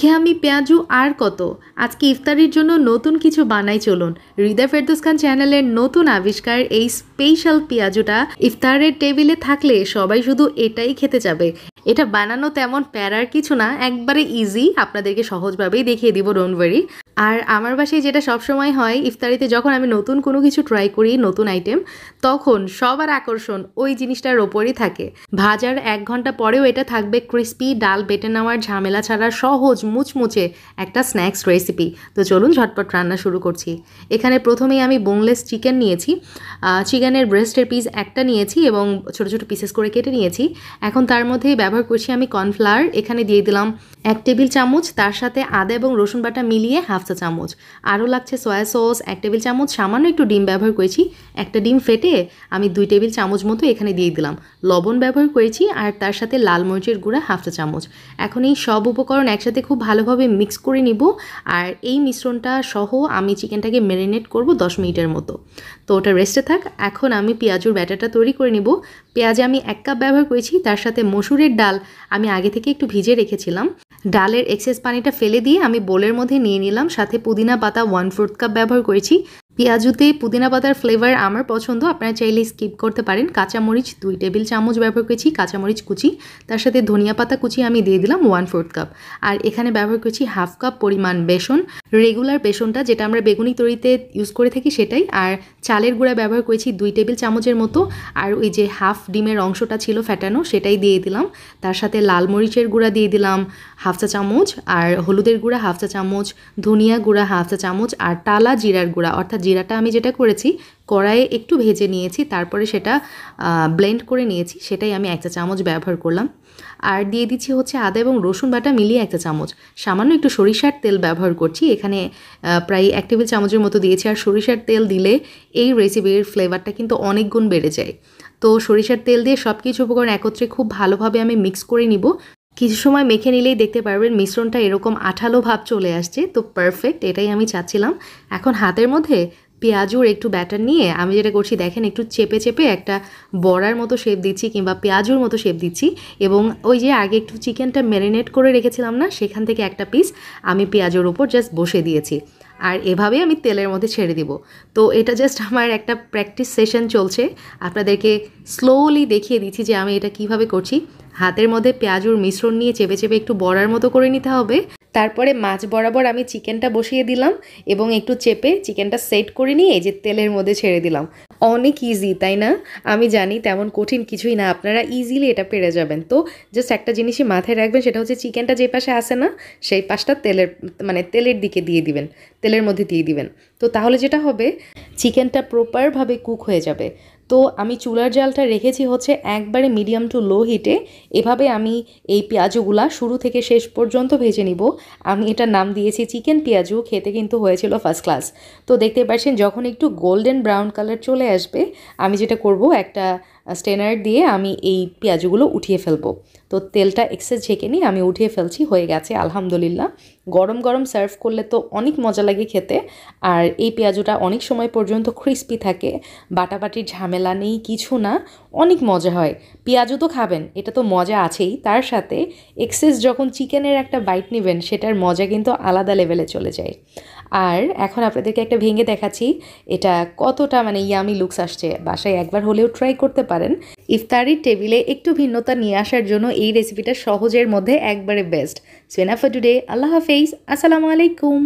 ঘেয়ামি পেঁয়াজু আর কত আজকে ইফতারির জন্য নতুন কিছু বানাই চলুন হৃদয় ফেরদোস খান চ্যানেলের নতুন আবিষ্কার এই স্পেশাল পেঁয়াজুটা ইফতারের টেবিলে থাকলে সবাই শুধু এটাই খেতে যাবে এটা বানানো তেমন প্যারার কিছু না একবারে ইজি আপনাদেরকে সহজভাবেই দেখিয়ে দিব ডোন্ট ওয়ারি আর আমার বাসায় যেটা সবসময় হয় ইফতারিতে যখন আমি নতুন কোনো কিছু ট্রাই করি নতুন আইটেম তখন সবার আকর্ষণ ওই জিনিসটার ওপরই থাকে ভাজার এক ঘন্টা পরেও এটা থাকবে ক্রিস্পি ডাল বেটে নেওয়ার ঝামেলা ছাড়া সহজ মুচমুচে একটা স্ন্যাক্স রেসিপি তো চলুন ঝটপট রান্না শুরু করছি এখানে প্রথমেই আমি বোনলেস চিকেন নিয়েছি চিকেনের ব্রেস্টের পিস একটা নিয়েছি এবং ছোট ছোট পিসেস করে কেটে নিয়েছি এখন তার মধ্যেই ব্যবহার ব্যবহার করছি আমি কর্নফ্লাওয়ার এখানে দিয়ে দিলাম এক টেবিল চামচ তার সাথে আদা এবং রসুন বাটা মিলিয়ে হাফ চা চামচ আরও লাগছে সয়া সস এক টেবিল চামচ সামান্য একটু ডিম ব্যবহার করেছি একটা ডিম ফেটে আমি দুই টেবিল চামচ মতো এখানে দিয়ে দিলাম লবণ ব্যবহার করেছি আর তার সাথে লাল মরিচের গুঁড়া হাফ চা চামচ এখন এই সব উপকরণ একসাথে খুব ভালোভাবে মিক্স করে নিব আর এই মিশ্রণটা সহ আমি চিকেনটাকে ম্যারিনেট করব দশ মিনিটের মতো তো ওটা রেস্টে থাক এখন আমি পেঁয়াজুর ব্যাটারটা তৈরি করে নিব পেঁয়াজে আমি এক কাপ ব্যবহার করেছি তার সাথে মসুরের ডাল ডাল আমি আগে থেকে একটু ভিজে রেখেছিলাম ডালের এক্সেস পানিটা ফেলে দিয়ে আমি বোলের মধ্যে নিয়ে নিলাম সাথে পুদিনা পাতা ওয়ান ফোর্থ কাপ ব্যবহার করেছি পেঁয়াজুতে পুদিনা পাতার ফ্লেভার আমার পছন্দ আপনারা চাইলে স্কিপ করতে পারেন কাঁচামরিচ দুই টেবিল চামচ ব্যবহার করেছি কাঁচামরিচ কুচি তার সাথে ধনিয়া পাতা কুচি আমি দিয়ে দিলাম ওয়ান ফোর্থ কাপ আর এখানে ব্যবহার করেছি হাফ কাপ পরিমাণ বেসন রেগুলার বেসনটা যেটা আমরা বেগুনি তৈরিতে ইউজ করে থাকি সেটাই আর চালের গুঁড়া ব্যবহার করেছি দুই টেবিল চামচের মতো আর ওই যে হাফ ডিমের অংশটা ছিল ফ্যাটানো সেটাই দিয়ে দিলাম তার সাথে লাল মরিচের গুঁড়া দিয়ে দিলাম হাফ চা চামচ আর হলুদের গুঁড়া হাফ চা চামচ ধনিয়া গুঁড়া হাফ চা চামচ আর টালা জিরার গুঁড়া অর্থাৎ জিরাটা আমি যেটা করেছি কড়াইয়ে একটু ভেজে নিয়েছি তারপরে সেটা ব্লেন্ড করে নিয়েছি সেটাই আমি এক চা চামচ ব্যবহার করলাম আর দিয়ে দিচ্ছি হচ্ছে আদা এবং রসুন বাটা মিলিয়ে একটা চামচ সামান্য একটু সরিষার তেল ব্যবহার করছি এখানে প্রায় এক টেবিল চামচের মতো দিয়েছি আর সরিষার তেল দিলে এই রেসিপির ফ্লেভারটা কিন্তু অনেক গুণ বেড়ে যায় তো সরিষার তেল দিয়ে সব কিছু উপকরণ একত্রে খুব ভালোভাবে আমি মিক্স করে নিব কিছু সময় মেখে নিলেই দেখতে পারবেন মিশ্রণটা এরকম আঠালো ভাব চলে আসছে তো পারফেক্ট এটাই আমি চাচ্ছিলাম এখন হাতের মধ্যে পেঁয়াজুর একটু ব্যাটার নিয়ে আমি যেটা করছি দেখেন একটু চেপে চেপে একটা বড়ার মতো শেপ দিচ্ছি কিংবা পেঁয়াজুর মতো শেপ দিচ্ছি এবং ওই যে আগে একটু চিকেনটা ম্যারিনেট করে রেখেছিলাম না সেখান থেকে একটা পিস আমি পেঁয়াজুর ওপর জাস্ট বসে দিয়েছি আর এভাবেই আমি তেলের মধ্যে ছেড়ে দিব তো এটা জাস্ট আমার একটা প্র্যাকটিস সেশন চলছে আপনাদেরকে স্লোলি দেখিয়ে দিচ্ছি যে আমি এটা কিভাবে করছি হাতের মধ্যে পেঁয়াজুর মিশ্রণ নিয়ে চেপে চেপে একটু বড়ার মতো করে নিতে হবে তারপরে মাছ বরাবর আমি চিকেনটা বসিয়ে দিলাম এবং একটু চেপে চিকেনটা সেট করে নিয়ে এই যে তেলের মধ্যে ছেড়ে দিলাম অনেক ইজি তাই না আমি জানি তেমন কঠিন কিছুই না আপনারা ইজিলি এটা পেরে যাবেন তো জাস্ট একটা জিনিসই মাথায় রাখবেন সেটা হচ্ছে চিকেনটা যে পাশে আসে না সেই পাশটা তেলের মানে তেলের দিকে দিয়ে দিবেন তেলের মধ্যে দিয়ে দিবেন তো তাহলে যেটা হবে চিকেনটা প্রপারভাবে কুক হয়ে যাবে তো আমি চুলার জালটা রেখেছি হচ্ছে একবারে মিডিয়াম টু লো হিটে এভাবে আমি এই পেঁয়াজগুলা শুরু থেকে শেষ পর্যন্ত ভেজে নিব আমি এটা নাম দিয়েছি চিকেন পেঁয়াজু খেতে কিন্তু হয়েছিল ফার্স্ট ক্লাস তো দেখতে পাচ্ছেন যখন একটু গোল্ডেন ব্রাউন কালার চলে আসবে আমি যেটা করব একটা স্টেনার দিয়ে আমি এই পেঁয়াজগুলো উঠিয়ে ফেলবো তো তেলটা এক্সেস ঝেঁকে নিয়ে আমি উঠিয়ে ফেলছি হয়ে গেছে আলহামদুলিল্লাহ গরম গরম সার্ভ করলে তো অনেক মজা লাগে খেতে আর এই পেঁয়াজুটা অনেক সময় পর্যন্ত ক্রিস্পি থাকে বাটাবাটির ঝামেলা নেই কিছু না অনেক মজা হয় পেঁয়াজু তো খাবেন এটা তো মজা আছেই তার সাথে এক্সেস যখন চিকেনের একটা বাইট নেবেন সেটার মজা কিন্তু আলাদা লেভেলে চলে যায় আর এখন আপনাদেরকে একটা ভেঙে দেখাচ্ছি এটা কতটা মানে ইয়ামি লুকস আসছে বাসায় একবার হলেও ট্রাই করতে পারেন ইফতারির টেবিলে একটু ভিন্নতা নিয়ে আসার জন্য এই রেসিপিটা সহজের মধ্যে একবারে বেস্ট সোয়েনা ফর টুডে আল্লাহ হাফেজ আসসালামু আলাইকুম